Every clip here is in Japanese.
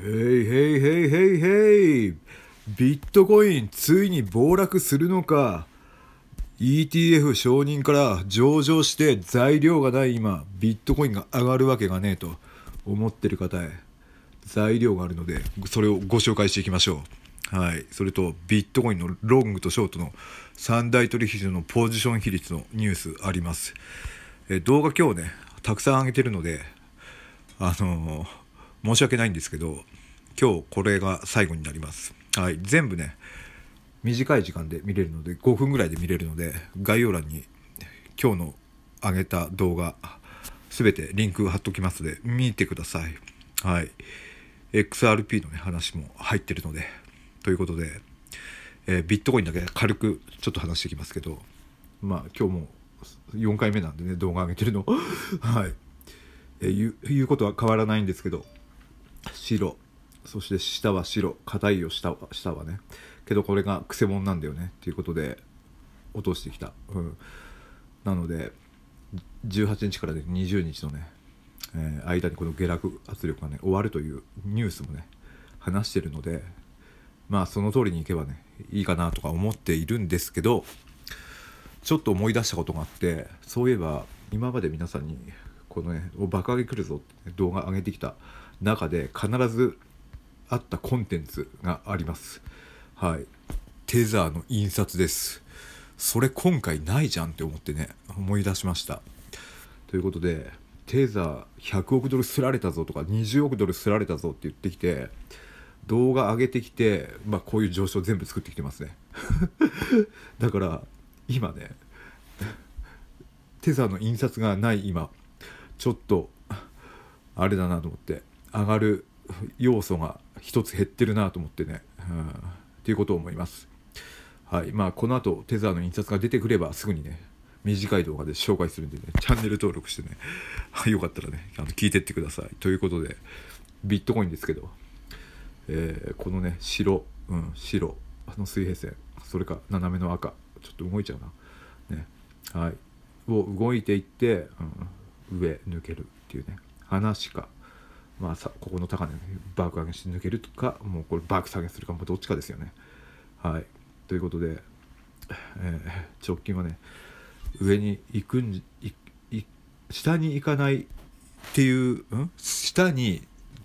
ヘイヘイヘイヘイヘイビットコインついに暴落するのか ETF 承認から上場して材料がない今ビットコインが上がるわけがねえと思ってる方へ材料があるのでそれをご紹介していきましょうはいそれとビットコインのロングとショートの三大取引所のポジション比率のニュースありますえ動画今日ねたくさん上げてるのであのー申し訳ないんですけど今日これが最後になります。はい、全部ね短い時間で見れるので5分ぐらいで見れるので概要欄に今日の上げた動画全てリンク貼っときますので見てください。はい。XRP のね話も入ってるのでということで、えー、ビットコインだけ軽くちょっと話してきますけどまあ今日も4回目なんでね動画上げてるの はい、え言うことは変わらないんですけど白そして下は白硬いよ下は下はねけどこれがくせ者なんだよねっていうことで落としてきた、うん、なので18日から、ね、20日のね、えー、間にこの下落圧力がね終わるというニュースもね話してるのでまあその通りにいけばねいいかなとか思っているんですけどちょっと思い出したことがあってそういえば今まで皆さんにこのね「爆上げ来るぞ」って、動画上げてきた中で必ずあったコンテンツがあります。はい。テザーの印刷です。それ今回ないじゃんって思ってね、思い出しました。ということで、テザー100億ドルすられたぞとか20億ドルすられたぞって言ってきて、動画上げてきて、まあ、こういう上昇全部作ってきてますね だから今ねテザーの印刷がない今ちょっとあれだなと思って上がる要素が一つ減ってるなと思ってね、うん、っていうことを思います。はいまあ、この後テザーの印刷が出てくればすぐにね短い動画で紹介するんでねチャンネル登録してね よかったらねあの聞いてってくださいということでビットコインですけど、えー、このね白、うん、白あの水平線それか斜めの赤ちょっと動いちゃうなねはいを動いていって、うん、上抜けるっていうね話かまあ、さここの高値、ね、バーク上げして抜けるとかもうこれバーク下げするかもどっちかですよね。はいということで、えー、直近はね上に行くんいい下に行かないっていう、うん下に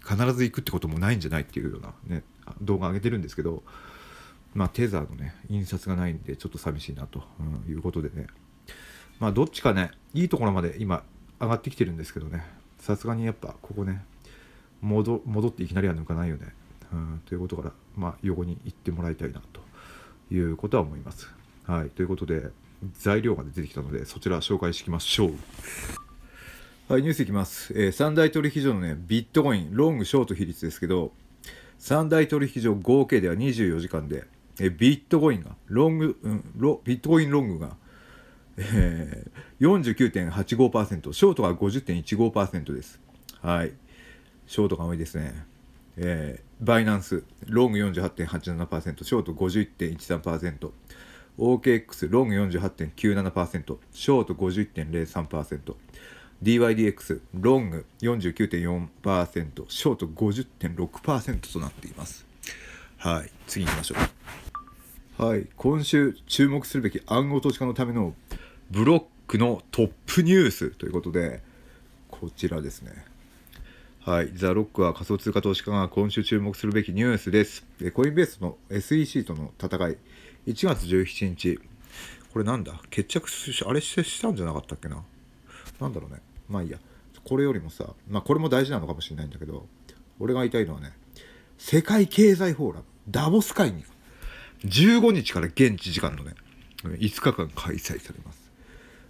必ず行くってこともないんじゃないっていうような、ね、動画上げてるんですけど、まあ、テザーのね印刷がないんでちょっと寂しいなと、うん、いうことでねまあどっちかねいいところまで今上がってきてるんですけどねさすがにやっぱここね戻っていきなりは抜かないよね、うん、ということから、まあ、横に行ってもらいたいなということは思います。はい、ということで材料が出てきたのでそちら紹介していきましょう。はい、ニュースいきます。えー、三大取引所のね、ビットコイン、ロング、ショート比率ですけど、三大取引所合計では24時間で、えー、ビットコインが、ロング、うん、ロビットコインロングが、えー、49.85%、ショートが50.15%です。はい。ショートが多いですね。えー、バイナンス、ロング48.87%、ショート51.13%、OKX、ロング48.97%、ショート50.03%、DYDX、ロング49.4%、ショート50.6%となっています。はい、次行きましょう。はい、今週注目するべき暗号投資家のためのブロックのトップニュースということで、こちらですね。はい、ザ・ロックは仮想通貨投資家が今週注目するべきニュースです。コインベースの SEC との戦い、1月17日、これなんだ決着し、あれししたんじゃなかったっけななんだろうね。まあいいや。これよりもさ、まあこれも大事なのかもしれないんだけど、俺が言いたいのはね、世界経済フォーラム、ダボス会議が15日から現地時間のね、5日間開催されます。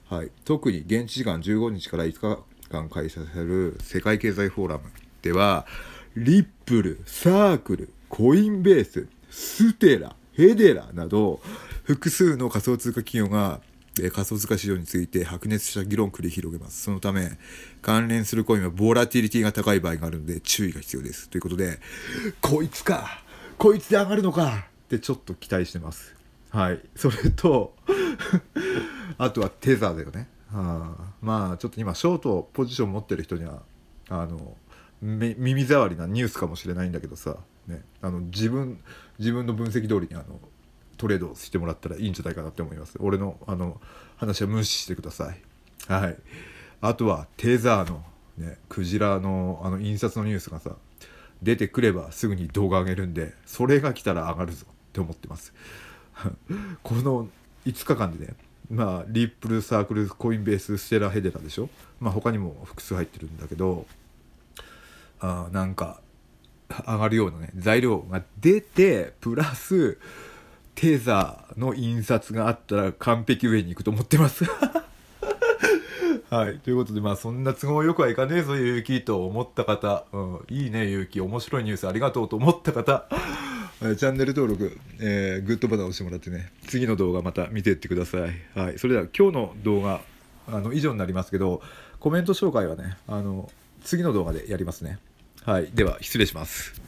はい、特に現地時間15日から5日間開催される世界経済フォーラムでは、リップル、サークル、コインベース、ステラ、ヘデラなど、複数の仮想通貨企業が仮想通貨市場について白熱した議論を繰り広げます。そのため、関連するコインはボラティリティが高い場合があるので注意が必要です。ということで、こいつかこいつで上がるのかってちょっと期待してます。はい。それと あとはテザーだよね。はあ、まあちょっと今ショートポジション持ってる人にはあの耳障りなニュースかもしれないんだけどさ、ね、あの自分自分の分析通りにあのトレードしてもらったらいいんじゃないかなって思います俺のあの話は無視してくださいはいあとはテザーの、ね、クジラのあの印刷のニュースがさ出てくればすぐに動画上げるんでそれが来たら上がるぞって思ってます この5日間でねまあ、リップルサークルコインベースステラヘデラでしょ、まあ、他にも複数入ってるんだけどあなんか上がるようなね材料が出てプラステザーの印刷があったら完璧上に行くと思ってます はい。ということで、まあ、そんな都合よくはいかねえぞ、勇うと思った方、うん、いいね、ゆうき、面白いニュースありがとうと思った方、チャンネル登録、えー、グッドボタン押してもらってね、次の動画また見ていってください。はい。それでは今日の動画、あの、以上になりますけど、コメント紹介はね、あの、次の動画でやりますね。はい。では、失礼します。